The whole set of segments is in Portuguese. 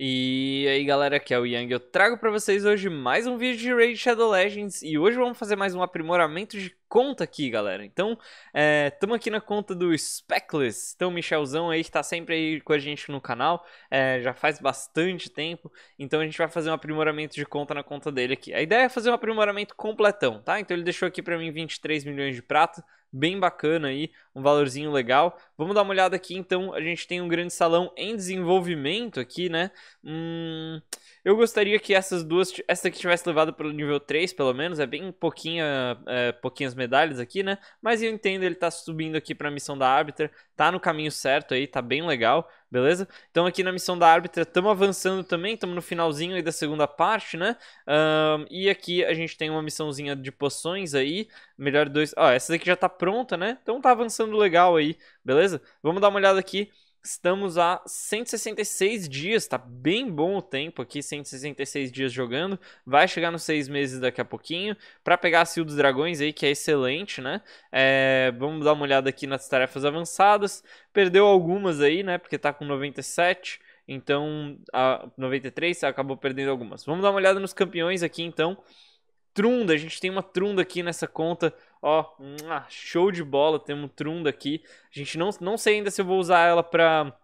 E aí galera, aqui é o Yang, eu trago pra vocês hoje mais um vídeo de Raid Shadow Legends e hoje vamos fazer mais um aprimoramento de conta aqui galera, então estamos é, aqui na conta do Speckless, então o Michelzão aí que tá sempre aí com a gente no canal, é, já faz bastante tempo, então a gente vai fazer um aprimoramento de conta na conta dele aqui, a ideia é fazer um aprimoramento completão, tá, então ele deixou aqui pra mim 23 milhões de prata, bem bacana aí, um valorzinho legal. Vamos dar uma olhada aqui, então, a gente tem um grande salão em desenvolvimento aqui, né? Hum, eu gostaria que essas duas, essa aqui tivesse levado para o nível 3, pelo menos, é bem pouquinha, é, pouquinhas medalhas aqui, né? Mas eu entendo, ele tá subindo aqui para a missão da Arbiter, tá no caminho certo aí, tá bem legal beleza? Então aqui na missão da árbitra estamos avançando também, estamos no finalzinho aí da segunda parte, né? Um, e aqui a gente tem uma missãozinha de poções aí, melhor dois... Ó, ah, essa daqui já tá pronta, né? Então tá avançando legal aí, beleza? Vamos dar uma olhada aqui Estamos a 166 dias, tá bem bom o tempo aqui, 166 dias jogando. Vai chegar nos seis meses daqui a pouquinho para pegar a Sil dos Dragões aí, que é excelente, né? É, vamos dar uma olhada aqui nas tarefas avançadas. Perdeu algumas aí, né? Porque tá com 97, então a 93 acabou perdendo algumas. Vamos dar uma olhada nos campeões aqui então. Trunda, a gente tem uma Trunda aqui nessa conta, ó, show de bola, temos Trunda aqui. A gente não, não sei ainda se eu vou usar ela pra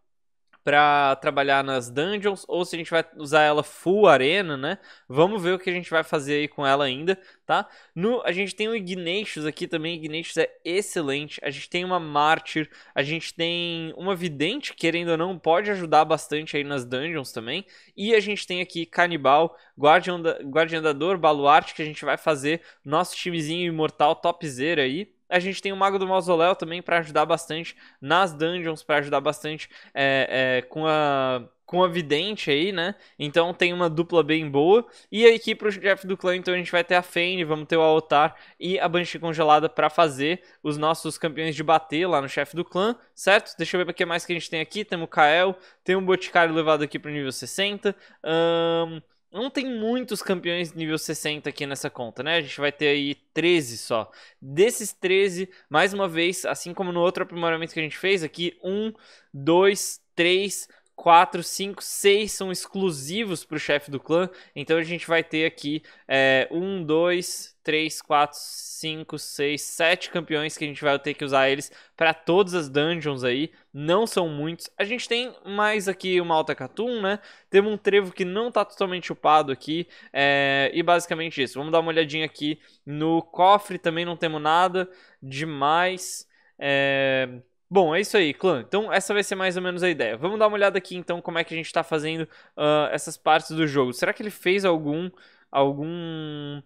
para trabalhar nas dungeons ou se a gente vai usar ela full arena, né? Vamos ver o que a gente vai fazer aí com ela ainda, tá? No, a gente tem o Ignatius aqui também, Ignatius é excelente. A gente tem uma Mártir, a gente tem uma Vidente, querendo ou não, pode ajudar bastante aí nas dungeons também. E a gente tem aqui Canibal, Guardião da, Guardiandador, Baluarte, que a gente vai fazer nosso timezinho imortal topzera aí. A gente tem o Mago do Mausoléu também para ajudar bastante nas dungeons, para ajudar bastante é, é, com a com a vidente aí, né? Então tem uma dupla bem boa. E aqui pro chefe do clã, então a gente vai ter a Fane, vamos ter o Altar e a Banshee Congelada para fazer os nossos campeões de bater lá no chefe do clã, certo? Deixa eu ver o que mais que a gente tem aqui. Temos o Kael, tem um Boticário levado aqui pro nível 60. Um não tem muitos campeões nível 60 aqui nessa conta, né? A gente vai ter aí 13 só. Desses 13, mais uma vez, assim como no outro aprimoramento que a gente fez aqui, 1, 2, 3, quatro, cinco, seis são exclusivos para o chefe do clã. Então a gente vai ter aqui 1, é, um, dois, três, quatro, cinco, seis, sete campeões que a gente vai ter que usar eles para todas as dungeons aí. Não são muitos. A gente tem mais aqui uma alta Catum, né? Temos um trevo que não está totalmente upado aqui. É, e basicamente isso. Vamos dar uma olhadinha aqui no cofre. Também não temos nada demais. É... Bom, é isso aí, clã. Então essa vai ser mais ou menos a ideia. Vamos dar uma olhada aqui então como é que a gente está fazendo uh, essas partes do jogo. Será que ele fez algum algum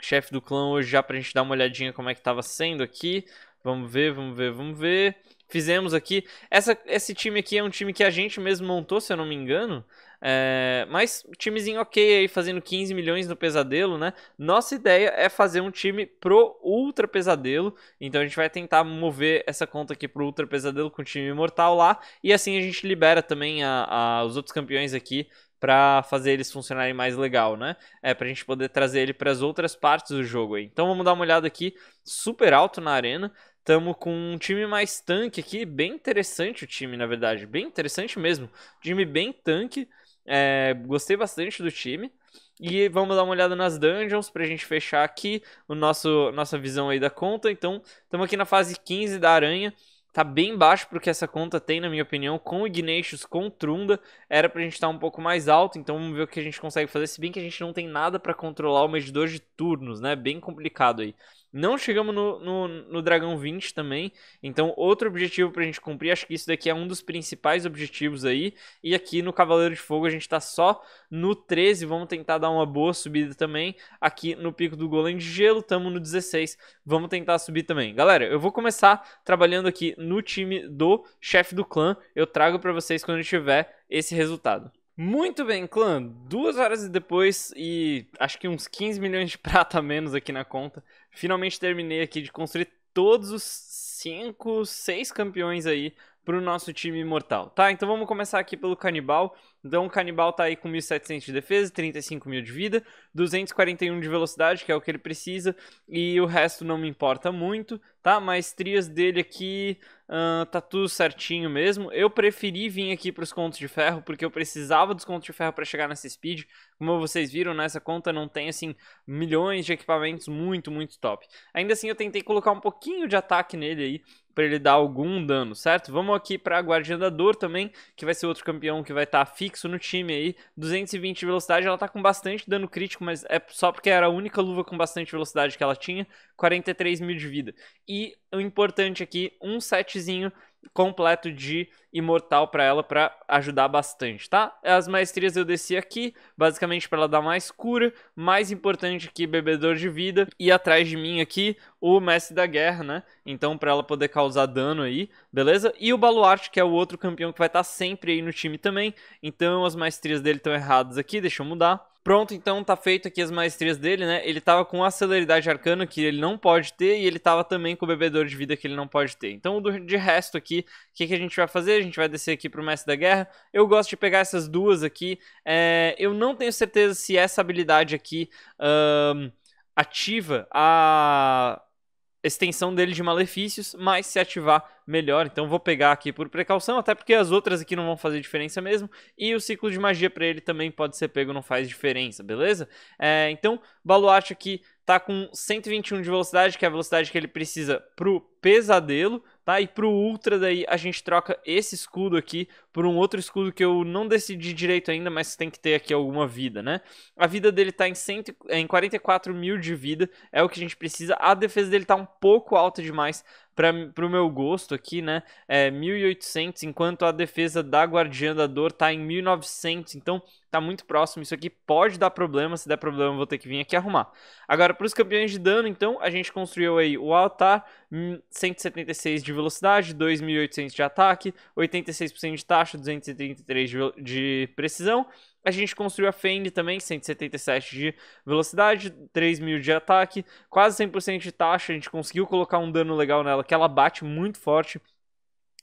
chefe do clã hoje já pra gente dar uma olhadinha como é que estava sendo aqui? Vamos ver, vamos ver, vamos ver. Fizemos aqui. Essa, esse time aqui é um time que a gente mesmo montou, se eu não me engano. É, mas timezinho ok aí, fazendo 15 milhões no pesadelo, né? Nossa ideia é fazer um time pro ultra pesadelo. Então a gente vai tentar mover essa conta aqui pro ultra pesadelo com o time imortal lá. E assim a gente libera também a, a, os outros campeões aqui para fazer eles funcionarem mais legal, né? É pra gente poder trazer ele para as outras partes do jogo aí. Então vamos dar uma olhada aqui, super alto na arena. Tamo com um time mais tanque aqui, bem interessante o time, na verdade, bem interessante mesmo. Time bem tanque. É, gostei bastante do time. E vamos dar uma olhada nas dungeons pra gente fechar aqui o nosso nossa visão aí da conta. Então, estamos aqui na fase 15 da aranha. Tá bem baixo porque essa conta tem, na minha opinião. Com Ignatius, com Trunda, era pra gente estar tá um pouco mais alto. Então vamos ver o que a gente consegue fazer. Se bem que a gente não tem nada para controlar o medidor de turnos, né? Bem complicado aí. Não chegamos no, no, no Dragão 20 também. Então, outro objetivo pra gente cumprir. Acho que isso daqui é um dos principais objetivos aí. E aqui no Cavaleiro de Fogo a gente tá só no 13. Vamos tentar dar uma boa subida também. Aqui no Pico do Golem de Gelo, tamo no 16. Vamos tentar subir também. Galera, eu vou começar trabalhando aqui no time do chefe do clã. Eu trago pra vocês quando tiver esse resultado. Muito bem, clã. Duas horas depois e acho que uns 15 milhões de prata a menos aqui na conta. Finalmente terminei aqui de construir todos os cinco, seis campeões aí para o nosso time imortal, tá? Então vamos começar aqui pelo Canibal. Então o Canibal tá aí com 1.700 de defesa, 35 mil de vida, 241 de velocidade, que é o que ele precisa, e o resto não me importa muito, tá? Mas dele aqui uh, tá tudo certinho mesmo. Eu preferi vir aqui para os contos de ferro, porque eu precisava dos contos de ferro para chegar nessa speed. Como vocês viram, nessa né, conta não tem, assim, milhões de equipamentos muito, muito top. Ainda assim, eu tentei colocar um pouquinho de ataque nele aí, para ele dar algum dano, certo? Vamos aqui para a Guardiã da Dor também, que vai ser outro campeão que vai estar tá fixo no time aí. 220 de velocidade, ela tá com bastante dano crítico, mas é só porque era a única luva com bastante velocidade que ela tinha. 43 mil de vida. E o importante aqui, um setzinho completo de imortal para ela para ajudar bastante, tá? As maestrias eu desci aqui, basicamente para ela dar mais cura, mais importante aqui bebedor de vida e atrás de mim aqui o mestre da guerra, né? Então para ela poder causar dano aí, beleza? E o baluarte que é o outro campeão que vai estar tá sempre aí no time também. Então as maestrias dele estão erradas aqui, deixa eu mudar. Pronto, então tá feito aqui as maestrias dele, né? Ele tava com a celeridade arcana que ele não pode ter e ele tava também com o bebedor de vida que ele não pode ter. Então, de resto aqui, o que, que a gente vai fazer? a gente vai descer aqui pro Mestre da Guerra. Eu gosto de pegar essas duas aqui. É, eu não tenho certeza se essa habilidade aqui um, ativa a extensão dele de malefícios, mas se ativar, melhor. Então vou pegar aqui por precaução, até porque as outras aqui não vão fazer diferença mesmo. E o ciclo de magia para ele também pode ser pego, não faz diferença, beleza? É, então, Baluarte aqui tá com 121 de velocidade, que é a velocidade que ele precisa pro pesadelo, Tá? E pro Ultra daí a gente troca esse escudo aqui por um outro escudo que eu não decidi direito ainda, mas tem que ter aqui alguma vida, né? A vida dele tá em, cento, em 44 mil de vida, é o que a gente precisa. A defesa dele tá um pouco alta demais para o meu gosto aqui, né? É 1800, enquanto a defesa da Guardiã da Dor tá em 1900, então tá muito próximo, isso aqui pode dar problema, se der problema vou ter que vir aqui arrumar. Agora, para os campeões de dano, então, a gente construiu aí o altar, 176 hum, de velocidade, 2.800 de ataque, 86% de taxa, 233 de, de precisão. A gente construiu a Fend também, 177 de velocidade, 3.000 de ataque, quase 100% de taxa. A gente conseguiu colocar um dano legal nela, que ela bate muito forte.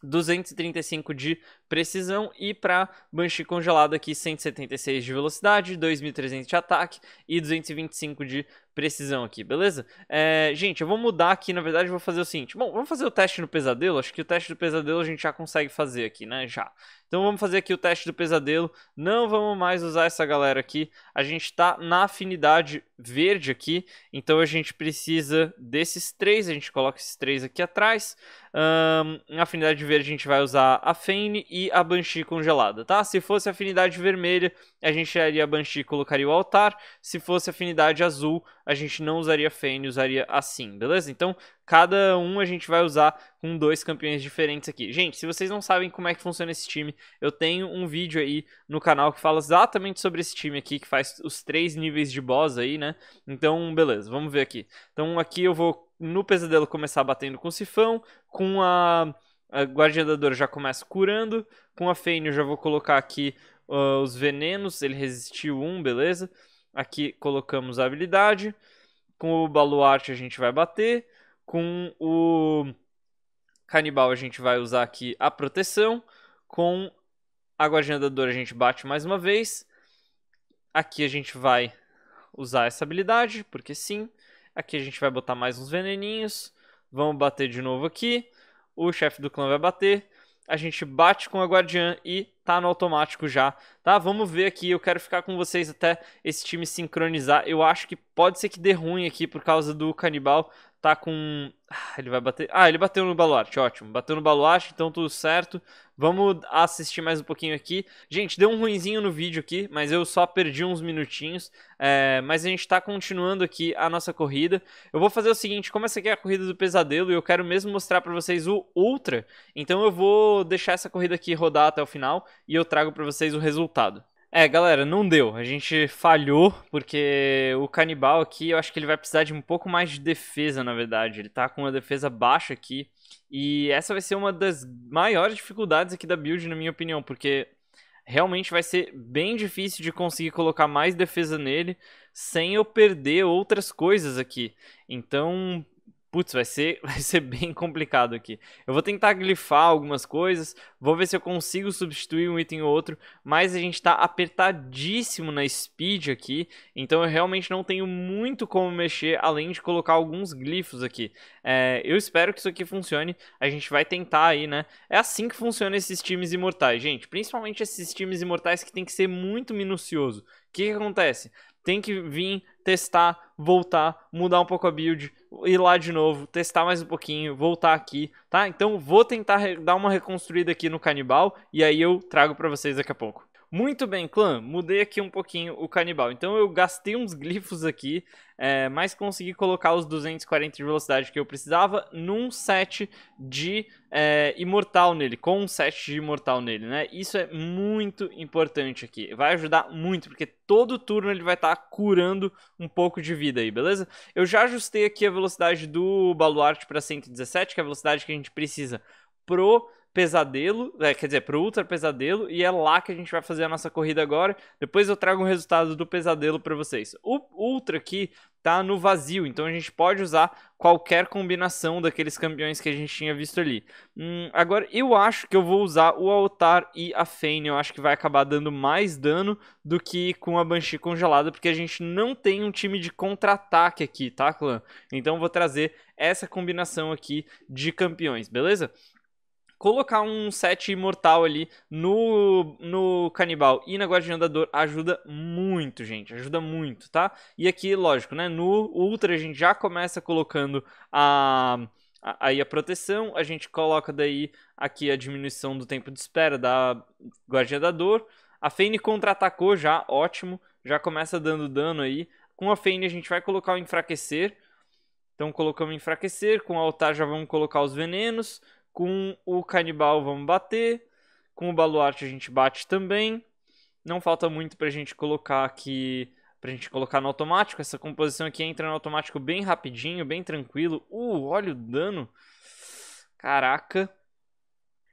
235 de precisão e para Banshee congelado aqui 176 de velocidade, 2300 de ataque e 225 de precisão aqui, beleza? É, gente, eu vou mudar aqui, na verdade, eu vou fazer o seguinte. Bom, vamos fazer o teste no pesadelo? Acho que o teste do pesadelo a gente já consegue fazer aqui, né? Já. Então vamos fazer aqui o teste do pesadelo. Não vamos mais usar essa galera aqui. A gente tá na afinidade verde aqui. Então a gente precisa desses três. A gente coloca esses três aqui atrás. Um, na afinidade verde a gente vai usar a Fane e a Banshee congelada, tá? Se fosse afinidade vermelha, a gente iria a Banshee e colocaria o altar. Se fosse afinidade azul, a gente não usaria Fane, usaria assim, beleza? Então, cada um a gente vai usar com dois campeões diferentes aqui. Gente, se vocês não sabem como é que funciona esse time, eu tenho um vídeo aí no canal que fala exatamente sobre esse time aqui, que faz os três níveis de boss aí, né? Então, beleza, vamos ver aqui. Então, aqui eu vou, no pesadelo, começar batendo com o Sifão, com a... A Guardiã da Dor já começa curando. Com a Fane eu já vou colocar aqui Uh, os venenos, ele resistiu um, beleza? Aqui colocamos a habilidade. Com o baluarte a gente vai bater. Com o canibal a gente vai usar aqui a proteção. Com a guardiandadora a gente bate mais uma vez. Aqui a gente vai usar essa habilidade, porque sim. Aqui a gente vai botar mais uns veneninhos. Vamos bater de novo aqui. O chefe do clã vai bater. A gente bate com a guardiã e tá no automático já, tá? Vamos ver aqui, eu quero ficar com vocês até esse time sincronizar. Eu acho que pode ser que dê ruim aqui por causa do Canibal, tá com... Ah, ele vai bater... Ah, ele bateu no baluarte, ótimo. Bateu no baluarte, então tudo certo. Vamos assistir mais um pouquinho aqui. Gente, deu um ruinzinho no vídeo aqui, mas eu só perdi uns minutinhos. É... Mas a gente tá continuando aqui a nossa corrida. Eu vou fazer o seguinte, como essa aqui é a corrida do pesadelo e eu quero mesmo mostrar pra vocês o Ultra, então eu vou deixar essa corrida aqui rodar até o final e eu trago para vocês o resultado. É, galera, não deu. A gente falhou, porque o Canibal aqui, eu acho que ele vai precisar de um pouco mais de defesa, na verdade. Ele tá com uma defesa baixa aqui. E essa vai ser uma das maiores dificuldades aqui da build, na minha opinião, porque realmente vai ser bem difícil de conseguir colocar mais defesa nele sem eu perder outras coisas aqui. Então, Putz, vai ser, vai ser bem complicado aqui. Eu vou tentar glifar algumas coisas, vou ver se eu consigo substituir um item ou outro, mas a gente tá apertadíssimo na speed aqui, então eu realmente não tenho muito como mexer, além de colocar alguns glifos aqui. É, eu espero que isso aqui funcione, a gente vai tentar aí, né? É assim que funciona esses times imortais, gente, principalmente esses times imortais que tem que ser muito minucioso. O que, que acontece? Tem que vir testar, voltar, mudar um pouco a build, ir lá de novo, testar mais um pouquinho, voltar aqui, tá? Então vou tentar dar uma reconstruída aqui no canibal e aí eu trago para vocês daqui a pouco. Muito bem, clã, mudei aqui um pouquinho o canibal. Então eu gastei uns glifos aqui, é, mas consegui colocar os 240 de velocidade que eu precisava num set de é, imortal nele, com um set de imortal nele, né? Isso é muito importante aqui, vai ajudar muito, porque todo turno ele vai estar tá curando um pouco de vida aí, beleza? Eu já ajustei aqui a velocidade do baluarte para 117, que é a velocidade que a gente precisa pro pesadelo, é, quer dizer, pro ultra pesadelo, e é lá que a gente vai fazer a nossa corrida agora. Depois eu trago o um resultado do pesadelo para vocês. O ultra aqui tá no vazio, então a gente pode usar qualquer combinação daqueles campeões que a gente tinha visto ali. Hum, agora, eu acho que eu vou usar o altar e a Fane, eu acho que vai acabar dando mais dano do que com a Banshee congelada, porque a gente não tem um time de contra-ataque aqui, tá, clã? Então vou trazer essa combinação aqui de campeões, beleza? Colocar um set imortal ali no, no Canibal e na Guardiã da Dor ajuda muito, gente. Ajuda muito, tá? E aqui, lógico, né? No Ultra a gente já começa colocando a aí a proteção, a gente coloca daí aqui a diminuição do tempo de espera da Guardiã da Dor. A Fane contra-atacou já, ótimo, já começa dando dano aí. Com a Fane a gente vai colocar o enfraquecer, então colocamos enfraquecer, com o altar já vamos colocar os venenos, com o Canibal vamos bater. Com o Baluarte a gente bate também. Não falta muito pra gente colocar aqui. Pra gente colocar no automático. Essa composição aqui entra no automático bem rapidinho, bem tranquilo. Uh, olha o dano. Caraca.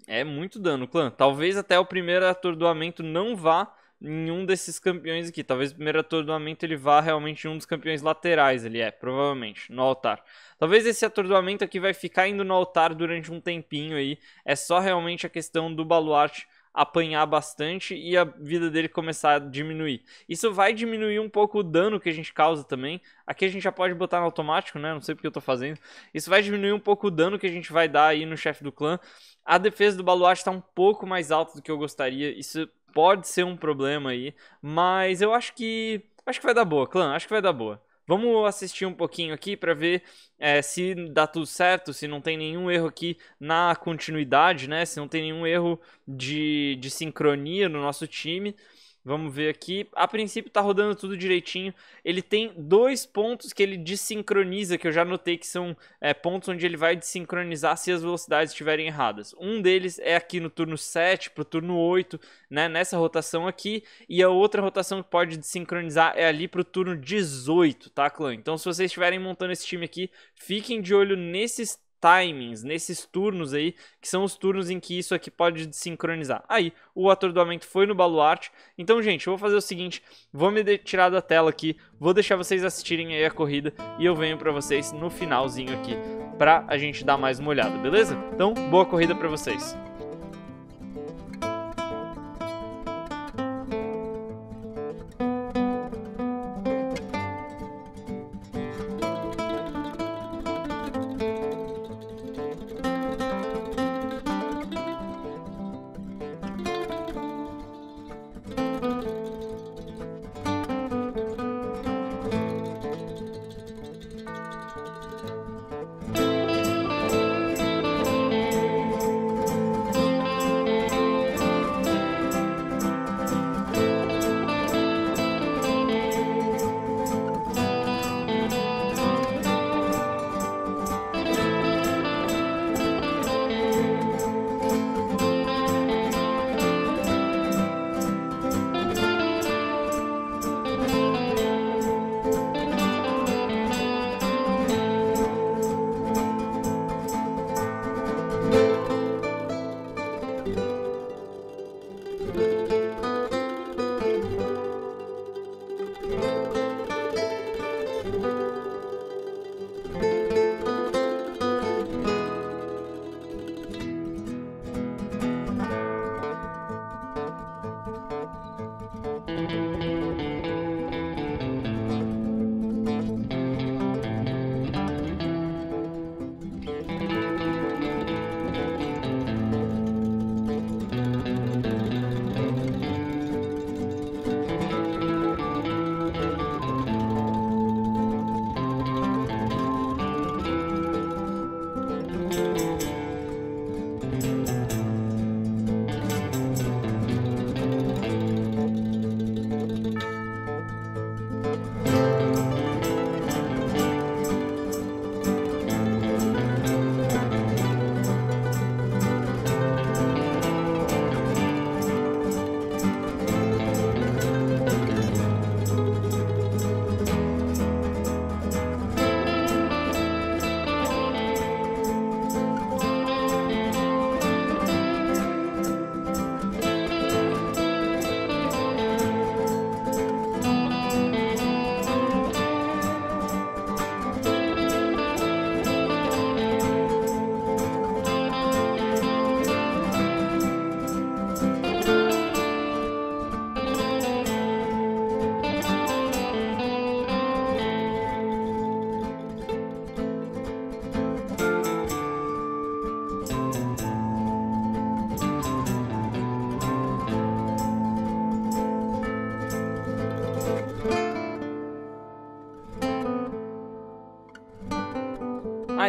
É muito dano, clã. Talvez até o primeiro atordoamento não vá em um desses campeões aqui. Talvez o primeiro atordoamento ele vá realmente em um dos campeões laterais, ele é, provavelmente, no altar. Talvez esse atordoamento aqui vai ficar indo no altar durante um tempinho aí. É só realmente a questão do baluarte apanhar bastante e a vida dele começar a diminuir. Isso vai diminuir um pouco o dano que a gente causa também. Aqui a gente já pode botar no automático, né? Não sei porque eu tô fazendo. Isso vai diminuir um pouco o dano que a gente vai dar aí no chefe do clã. A defesa do baluarte está um pouco mais alta do que eu gostaria. Isso pode ser um problema aí, mas eu acho que acho que vai dar boa, clã, acho que vai dar boa. Vamos assistir um pouquinho aqui para ver é, se dá tudo certo, se não tem nenhum erro aqui na continuidade, né? Se não tem nenhum erro de, de sincronia no nosso time. Vamos ver aqui. A princípio tá rodando tudo direitinho. Ele tem dois pontos que ele desincroniza, que eu já notei que são é, pontos onde ele vai desincronizar se as velocidades estiverem erradas. Um deles é aqui no turno 7 pro turno 8, né, nessa rotação aqui. E a outra rotação que pode desincronizar é ali pro turno 18, tá, clã? Então se vocês estiverem montando esse time aqui, fiquem de olho nesses timings, nesses turnos aí, que são os turnos em que isso aqui pode desincronizar. Aí, o atordoamento foi no baluarte. Então, gente, eu vou fazer o seguinte, vou me tirar da tela aqui, vou deixar vocês assistirem aí a corrida e eu venho para vocês no finalzinho aqui para a gente dar mais uma olhada, beleza? Então, boa corrida para vocês.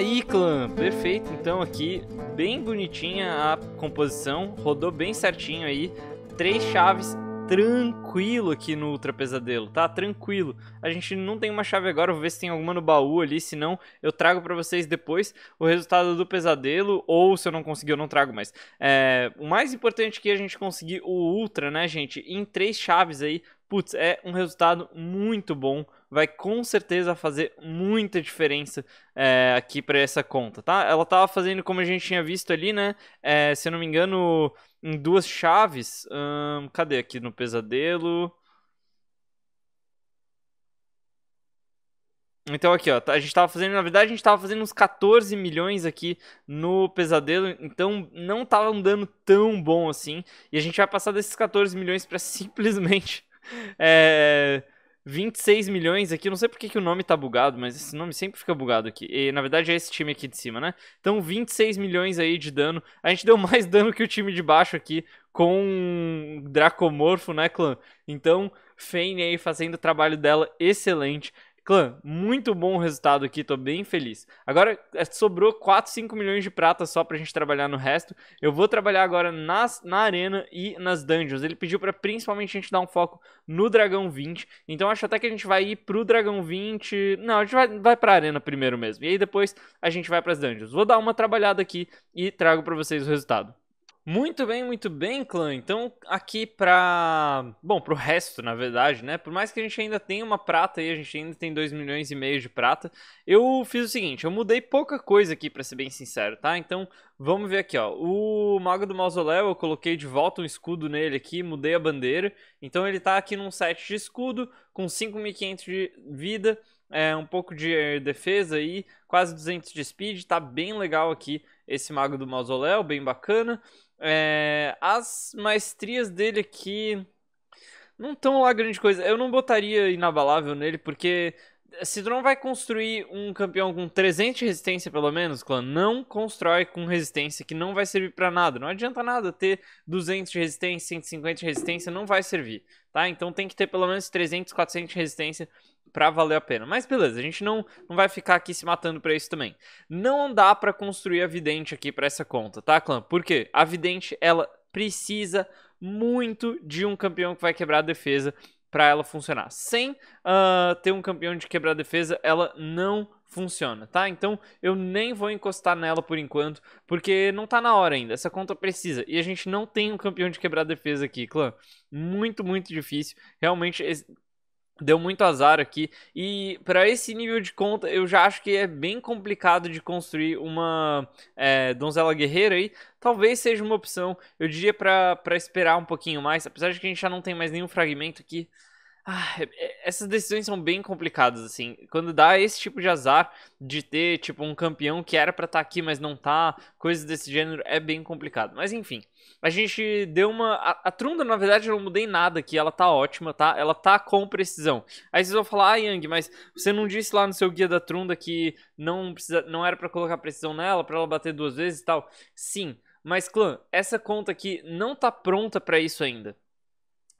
aí, clã! Perfeito, então aqui, bem bonitinha a composição, rodou bem certinho aí, três chaves tranquilo aqui no Ultra Pesadelo, tá? Tranquilo. A gente não tem uma chave agora, vou ver se tem alguma no baú ali, se não eu trago para vocês depois o resultado do pesadelo, ou se eu não conseguir eu não trago mais. É, o mais importante é que a gente conseguir o Ultra, né, gente, em três chaves aí, putz, é um resultado muito bom. Vai com certeza fazer muita diferença é, aqui para essa conta, tá? Ela tava fazendo como a gente tinha visto ali, né? É, se eu não me engano, em duas chaves. Hum, cadê aqui no pesadelo? Então aqui, ó, tá, a gente tava fazendo, na verdade a gente estava fazendo uns 14 milhões aqui no pesadelo, então não estava andando tão bom assim, e a gente vai passar desses 14 milhões para simplesmente é, 26 milhões aqui, não sei porque que o nome tá bugado, mas esse nome sempre fica bugado aqui. E, na verdade é esse time aqui de cima, né? Então 26 milhões aí de dano. A gente deu mais dano que o time de baixo aqui com Dracomorfo, né, clã? Então, Fane aí fazendo o trabalho dela excelente. Clã, muito bom resultado aqui, tô bem feliz. Agora é, sobrou 4, 5 milhões de prata só pra gente trabalhar no resto. Eu vou trabalhar agora nas, na arena e nas dungeons. Ele pediu pra principalmente a gente dar um foco no dragão 20. Então acho até que a gente vai ir pro dragão 20. Não, a gente vai, vai pra arena primeiro mesmo. E aí depois a gente vai pras dungeons. Vou dar uma trabalhada aqui e trago pra vocês o resultado. Muito bem, muito bem, clã. Então, aqui para Bom, pro resto, na verdade, né? Por mais que a gente ainda tenha uma prata aí, a gente ainda tem 2 milhões e meio de prata. Eu fiz o seguinte, eu mudei pouca coisa aqui, para ser bem sincero, tá? Então, vamos ver aqui, ó. O Mago do Mausoléu, eu coloquei de volta um escudo nele aqui, mudei a bandeira. Então, ele tá aqui num set de escudo, com 5.500 de vida, é, um pouco de eh, defesa aí, quase 200 de speed. Tá bem legal aqui esse Mago do Mausoléu, bem bacana. É, as maestrias dele aqui não estão lá grande coisa. Eu não botaria inabalável nele, porque se tu não vai construir um campeão com 300 de resistência, pelo menos, clã, não constrói com resistência, que não vai servir para nada. Não adianta nada ter 200 de resistência, 150 de resistência, não vai servir, tá? Então tem que ter pelo menos 300, 400 de resistência para valer a pena. Mas beleza, a gente não, não vai ficar aqui se matando para isso também. Não dá para construir a vidente aqui para essa conta, tá, clã? Porque a vidente ela precisa muito de um campeão que vai quebrar a defesa para ela funcionar. Sem uh, ter um campeão de quebrar a defesa, ela não funciona, tá? Então eu nem vou encostar nela por enquanto, porque não tá na hora ainda. Essa conta precisa. E a gente não tem um campeão de quebrar defesa aqui, clã. Muito, muito difícil. Realmente, Deu muito azar aqui. E para esse nível de conta, eu já acho que é bem complicado de construir uma é, donzela guerreira aí. Talvez seja uma opção. Eu diria para esperar um pouquinho mais. Apesar de que a gente já não tem mais nenhum fragmento aqui. Ah, é, é, essas decisões são bem complicadas, assim. Quando dá esse tipo de azar de ter, tipo, um campeão que era para estar tá aqui, mas não tá, coisas desse gênero, é bem complicado. Mas enfim, a gente deu uma. A, a Trunda, na verdade, eu não mudei nada aqui, ela tá ótima, tá? Ela tá com precisão. Aí vocês vão falar, ah, Yang, mas você não disse lá no seu guia da Trunda que não, precisa... não era para colocar precisão nela, para ela bater duas vezes e tal? Sim. Mas, clã, essa conta aqui não tá pronta para isso ainda.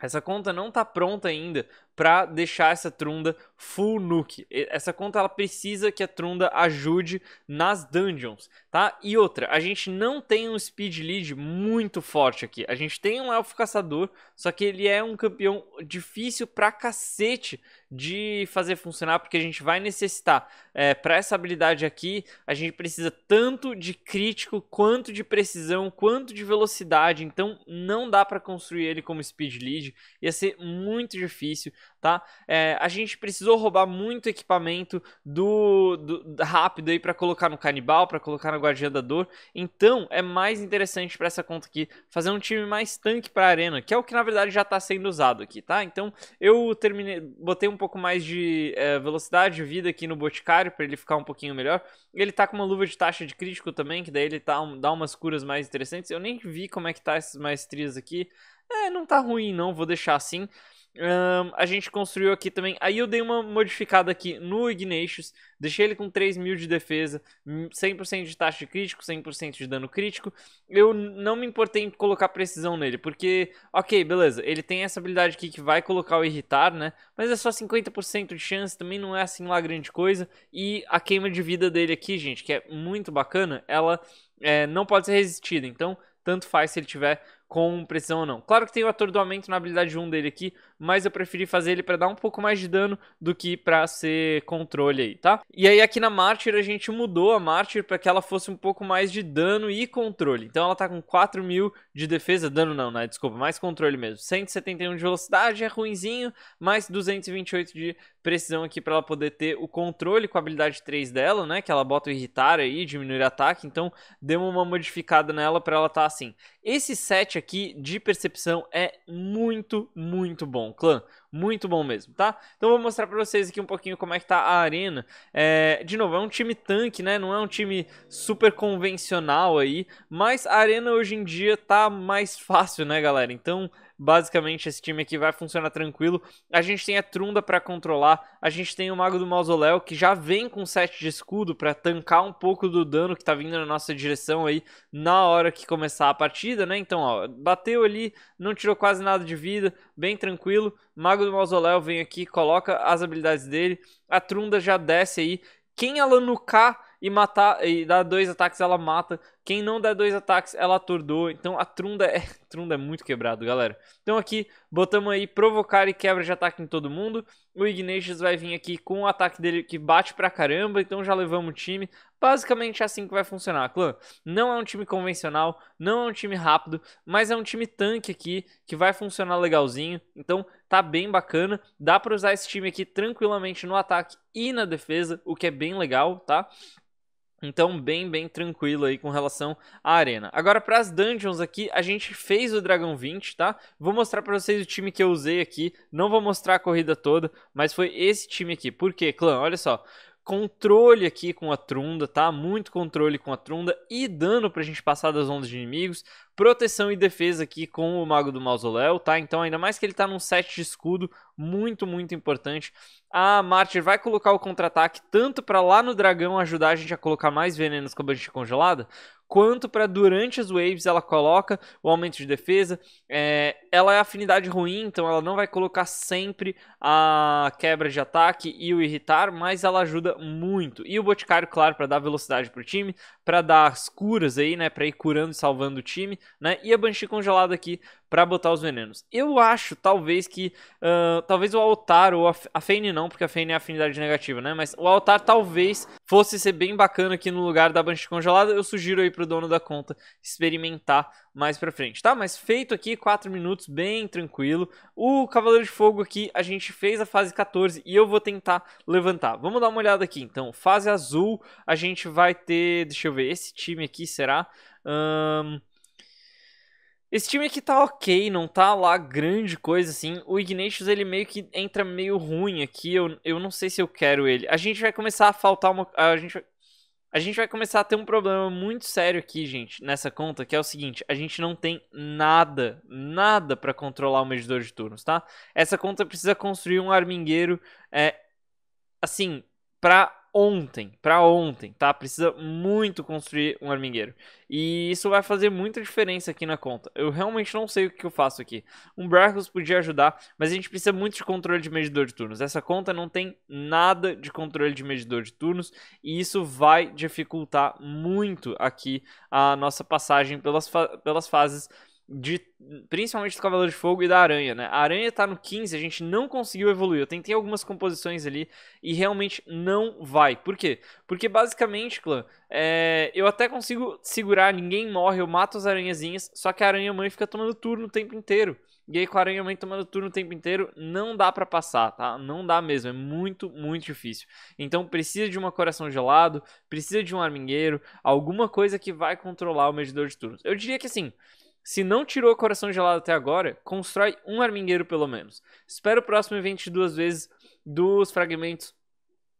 Essa conta não está pronta ainda para deixar essa Trunda full nuke. Essa conta ela precisa que a Trunda ajude nas dungeons, tá? E outra, a gente não tem um speed lead muito forte aqui. A gente tem um elfo caçador, só que ele é um campeão difícil pra cacete de fazer funcionar, porque a gente vai necessitar é, eh, para essa habilidade aqui, a gente precisa tanto de crítico, quanto de precisão, quanto de velocidade, então não dá para construir ele como speed lead, ia ser muito difícil, tá? É, a gente precisou roubar muito equipamento do, do rápido aí para colocar no Canibal, para colocar no Guardiã da Dor. Então é mais interessante para essa conta aqui fazer um time mais tanque para arena, que é o que na verdade já está sendo usado aqui, tá? Então eu terminei, botei um pouco mais de é, velocidade de vida aqui no Boticário para ele ficar um pouquinho melhor. Ele tá com uma luva de taxa de crítico também, que daí ele tá, dá umas curas mais interessantes. Eu nem vi como é que tá essas maestrias aqui. É, não tá ruim não, vou deixar assim. Um, a gente construiu aqui também. Aí eu dei uma modificada aqui no Ignatius. Deixei ele com 3 mil de defesa, 100% hum, de taxa de crítico, 100% de dano crítico. Eu não me importei em colocar precisão nele, porque, ok, beleza, ele tem essa habilidade aqui que vai colocar o irritar, né? Mas é só 50% de chance, também não é assim lá grande coisa. E a queima de vida dele aqui, gente, que é muito bacana, ela é, não pode ser resistida. Então, tanto faz se ele tiver com precisão ou não. Claro que tem o atordoamento na habilidade 1 dele aqui, mas eu preferi fazer ele para dar um pouco mais de dano do que para ser controle aí, tá? E aí aqui na Mártir a gente mudou a Mártir para que ela fosse um pouco mais de dano e controle. Então ela tá com 4 mil de defesa, dano não, né? Desculpa, mais controle mesmo. 171 de velocidade, é ruinzinho, mais 228 de precisão aqui para ela poder ter o controle com a habilidade 3 dela, né? Que ela bota o irritar aí, diminuir ataque, então deu uma modificada nela para ela tá assim. Esse set aqui de percepção é muito, muito bom, clã. Muito bom mesmo, tá? Então vou mostrar pra vocês aqui um pouquinho como é que tá a arena. É, de novo, é um time tanque, né? Não é um time super convencional aí. Mas a arena hoje em dia tá mais fácil, né, galera? Então Basicamente, esse time aqui vai funcionar tranquilo. A gente tem a Trunda para controlar, a gente tem o Mago do Mausoléu, que já vem com sete de escudo para tancar um pouco do dano que tá vindo na nossa direção aí na hora que começar a partida, né? Então, ó, bateu ali, não tirou quase nada de vida, bem tranquilo. Mago do Mausoléu vem aqui, coloca as habilidades dele. A Trunda já desce aí. Quem ela nucar e matar e dar dois ataques, ela mata. Quem não dá dois ataques, ela atordou. Então a Trunda é, Trunda é muito quebrado, galera. Então aqui, botamos aí provocar e quebra de ataque em todo mundo. O Ignatius vai vir aqui com o ataque dele que bate pra caramba. Então já levamos o time. Basicamente é assim que vai funcionar, clã. Não é um time convencional, não é um time rápido, mas é um time tanque aqui que vai funcionar legalzinho. Então tá bem bacana. Dá pra usar esse time aqui tranquilamente no ataque e na defesa, o que é bem legal, tá? Então, bem, bem tranquilo aí com relação à arena. Agora, para as dungeons aqui, a gente fez o Dragão 20, tá? Vou mostrar para vocês o time que eu usei aqui. Não vou mostrar a corrida toda, mas foi esse time aqui. Por quê, clã? Olha só controle aqui com a trunda, tá? Muito controle com a trunda e dano pra gente passar das ondas de inimigos proteção e defesa aqui com o Mago do Mausoléu, tá? Então, ainda mais que ele tá num set de escudo muito, muito importante. A Martyr vai colocar o contra-ataque tanto para lá no dragão ajudar a gente a colocar mais venenos com a Banshee congelada, quanto para durante as waves ela coloca o aumento de defesa. É, ela é afinidade ruim, então ela não vai colocar sempre a quebra de ataque e o irritar, mas ela ajuda muito. E o Boticário, claro, para dar velocidade pro time, para dar as curas aí, né, para ir curando e salvando o time né? E a Banshee congelada aqui para botar os venenos. Eu acho, talvez, que... Uh, talvez o altar ou a, Fane não, porque a Fane é afinidade negativa, né? Mas o altar talvez fosse ser bem bacana aqui no lugar da Banshee congelada. Eu sugiro aí pro dono da conta experimentar mais pra frente, tá? Mas feito aqui, 4 minutos, bem tranquilo. O Cavaleiro de Fogo aqui, a gente fez a fase 14 e eu vou tentar levantar. Vamos dar uma olhada aqui, então. Fase azul, a gente vai ter... Deixa eu ver, esse time aqui será... Um, esse time aqui tá ok, não tá lá grande coisa assim. O Ignatius ele meio que entra meio ruim aqui. Eu, eu não sei se eu quero ele. A gente vai começar a faltar uma. A gente, a gente vai começar a ter um problema muito sério aqui, gente, nessa conta, que é o seguinte: a gente não tem nada, nada para controlar o medidor de turnos, tá? Essa conta precisa construir um armingueiro, é, assim, pra ontem, para ontem, tá? Precisa muito construir um armingueiro. E isso vai fazer muita diferença aqui na conta. Eu realmente não sei o que eu faço aqui. Um Brachos podia ajudar, mas a gente precisa muito de controle de medidor de turnos. Essa conta não tem nada de controle de medidor de turnos e isso vai dificultar muito aqui a nossa passagem pelas, fa pelas fases de principalmente do Cavaleiro de Fogo e da Aranha, né? A Aranha tá no 15, a gente não conseguiu evoluir. Eu tentei algumas composições ali e realmente não vai. Por quê? Porque basicamente, clã, é... eu até consigo segurar, ninguém morre, eu mato as aranhazinhas, só que a aranha-mãe fica tomando turno o tempo inteiro. E aí com a aranha-mãe tomando turno o tempo inteiro, não dá para passar, tá? Não dá mesmo, é muito, muito difícil. Então precisa de um coração gelado, precisa de um armingueiro, alguma coisa que vai controlar o medidor de turnos. Eu diria que assim... Se não tirou o coração gelado até agora, constrói um armingueiro pelo menos. Espera o próximo evento duas vezes dos fragmentos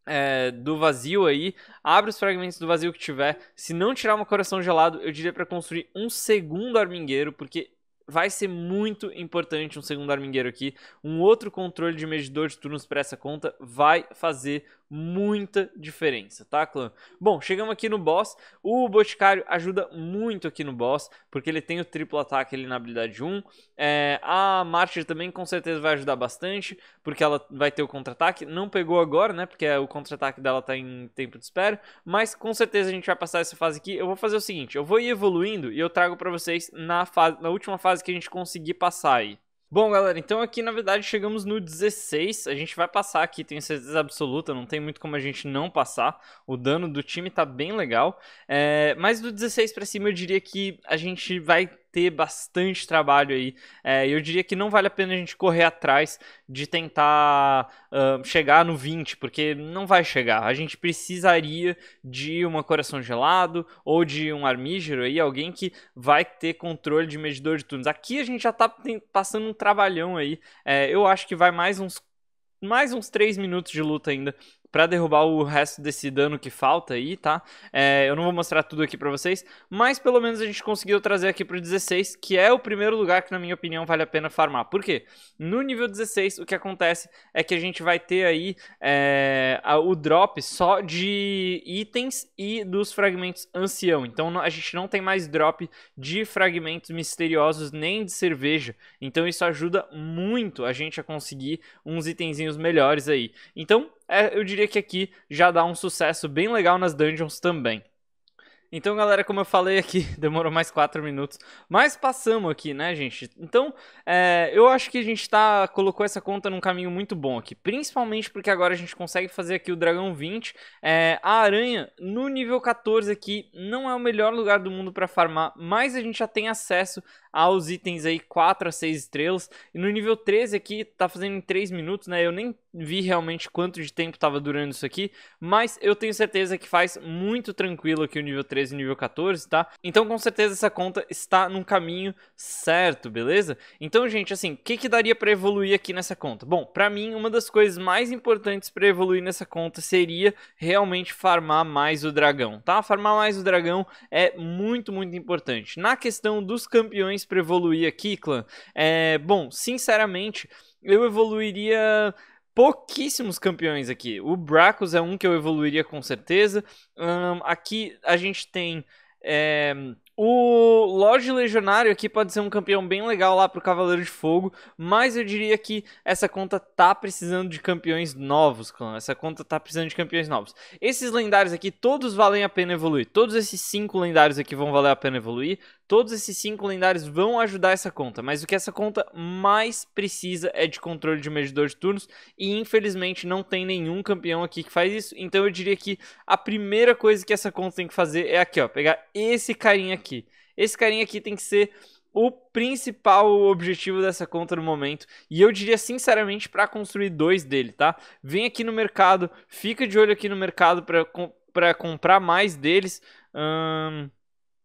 é, do vazio aí. Abre os fragmentos do vazio que tiver. Se não tirar um coração gelado, eu diria para construir um segundo armingueiro, porque vai ser muito importante um segundo armingueiro aqui. Um outro controle de medidor de turnos para essa conta vai fazer muita diferença, tá, clã? Bom, chegamos aqui no boss. O Boticário ajuda muito aqui no boss, porque ele tem o triplo ataque ali na habilidade 1. É, a Mártir também com certeza vai ajudar bastante, porque ela vai ter o contra-ataque. Não pegou agora, né? Porque o contra-ataque dela tá em tempo de espera. Mas com certeza a gente vai passar essa fase aqui. Eu vou fazer o seguinte, eu vou ir evoluindo e eu trago pra vocês na, fase, na última fase que a gente conseguir passar aí. Bom, galera, então aqui na verdade chegamos no 16. A gente vai passar aqui, tenho certeza absoluta, não tem muito como a gente não passar. O dano do time tá bem legal. É, mas do 16 para cima eu diria que a gente vai ter bastante trabalho aí. É, eu diria que não vale a pena a gente correr atrás de tentar uh, chegar no 20, porque não vai chegar. A gente precisaria de uma coração gelado ou de um armígero aí, alguém que vai ter controle de medidor de turnos. Aqui a gente já tá passando um trabalhão aí. É, eu acho que vai mais uns mais uns 3 minutos de luta ainda para derrubar o resto desse dano que falta aí, tá? É, eu não vou mostrar tudo aqui para vocês, mas pelo menos a gente conseguiu trazer aqui pro 16, que é o primeiro lugar que na minha opinião vale a pena farmar. Por quê? No nível 16, o que acontece é que a gente vai ter aí é, a, o drop só de itens e dos fragmentos ancião. Então a gente não tem mais drop de fragmentos misteriosos nem de cerveja. Então isso ajuda muito a gente a conseguir uns itenzinhos melhores aí. Então é, eu diria que aqui já dá um sucesso bem legal nas dungeons também. Então, galera, como eu falei aqui, demorou mais 4 minutos, mas passamos aqui, né, gente? Então, é, eu acho que a gente tá, colocou essa conta num caminho muito bom aqui, principalmente porque agora a gente consegue fazer aqui o Dragão 20. É, a Aranha, no nível 14 aqui, não é o melhor lugar do mundo para farmar, mas a gente já tem acesso aos itens aí 4 a 6 estrelas. E no nível 13 aqui, tá fazendo em 3 minutos, né? Eu nem vi realmente quanto de tempo tava durando isso aqui, mas eu tenho certeza que faz muito tranquilo aqui o nível 13 e o nível 14, tá? Então com certeza essa conta está no caminho certo, beleza? Então, gente, assim, o que que daria para evoluir aqui nessa conta? Bom, para mim, uma das coisas mais importantes para evoluir nessa conta seria realmente farmar mais o dragão, tá? Farmar mais o dragão é muito, muito importante. Na questão dos campeões pra evoluir aqui, clã? É, bom, sinceramente, eu evoluiria pouquíssimos campeões aqui. O Bracos é um que eu evoluiria com certeza. Um, aqui a gente tem. É, o Lorde Legionário aqui pode ser um campeão bem legal lá pro Cavaleiro de Fogo, mas eu diria que essa conta tá precisando de campeões novos, clã. Essa conta tá precisando de campeões novos. Esses lendários aqui, todos valem a pena evoluir. Todos esses cinco lendários aqui vão valer a pena evoluir. Todos esses cinco lendários vão ajudar essa conta, mas o que essa conta mais precisa é de controle de medidor de turnos e infelizmente não tem nenhum campeão aqui que faz isso. Então eu diria que a primeira coisa que essa conta tem que fazer é aqui, ó, pegar esse carinha aqui. Esse carinha aqui tem que ser o principal objetivo dessa conta no momento. E eu diria sinceramente para construir dois dele, tá? Vem aqui no mercado, fica de olho aqui no mercado para comprar mais deles. Hum...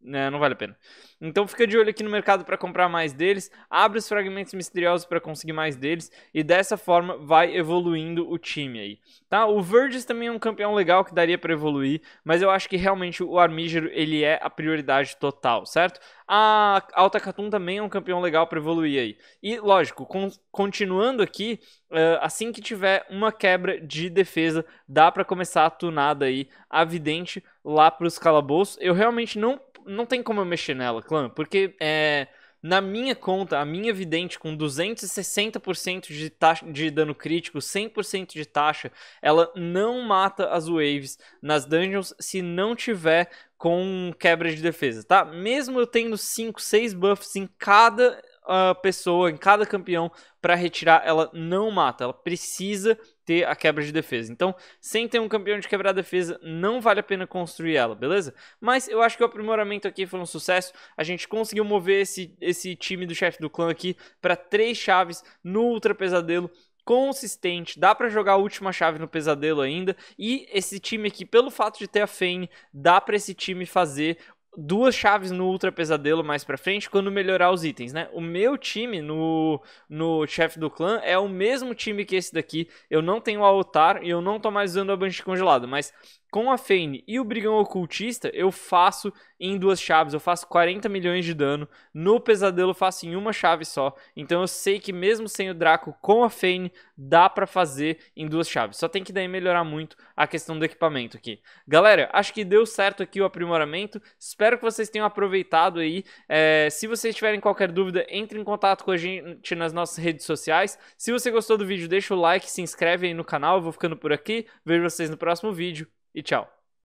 Né, não vale a pena. Então fica de olho aqui no mercado para comprar mais deles, abre os fragmentos misteriosos para conseguir mais deles e dessa forma vai evoluindo o time aí, tá? O Verges também é um campeão legal que daria para evoluir, mas eu acho que realmente o Armígero ele é a prioridade total, certo? A Alta Catum também é um campeão legal para evoluir aí. E lógico, con continuando aqui, uh, assim que tiver uma quebra de defesa, dá para começar a tunada aí a Vidente lá para os calabouços. Eu realmente não não tem como eu mexer nela, clã, porque é, na minha conta, a minha vidente com 260% de, taxa, de dano crítico, 100% de taxa, ela não mata as waves nas dungeons se não tiver com quebra de defesa, tá? Mesmo eu tendo 5, 6 buffs em cada uh, pessoa, em cada campeão, para retirar, ela não mata. Ela precisa ter a quebra de defesa. Então, sem ter um campeão de quebrar defesa, não vale a pena construir ela, beleza? Mas eu acho que o aprimoramento aqui foi um sucesso. A gente conseguiu mover esse, esse time do chefe do clã aqui para três chaves no Ultra Pesadelo consistente, dá para jogar a última chave no pesadelo ainda, e esse time aqui, pelo fato de ter a Fane, dá para esse time fazer duas chaves no Ultra Pesadelo mais pra frente quando melhorar os itens, né? O meu time no, no chefe do clã é o mesmo time que esse daqui. Eu não tenho altar e eu não tô mais usando a banshee congelado mas com a Fane e o Brigão Ocultista, eu faço em duas chaves, eu faço 40 milhões de dano. No Pesadelo, eu faço em uma chave só. Então eu sei que mesmo sem o Draco com a Fane, dá para fazer em duas chaves. Só tem que daí melhorar muito a questão do equipamento aqui. Galera, acho que deu certo aqui o aprimoramento. Espero que vocês tenham aproveitado aí. É, se vocês tiverem qualquer dúvida, entre em contato com a gente nas nossas redes sociais. Se você gostou do vídeo, deixa o like, se inscreve aí no canal. Eu vou ficando por aqui. Vejo vocês no próximo vídeo e tchau.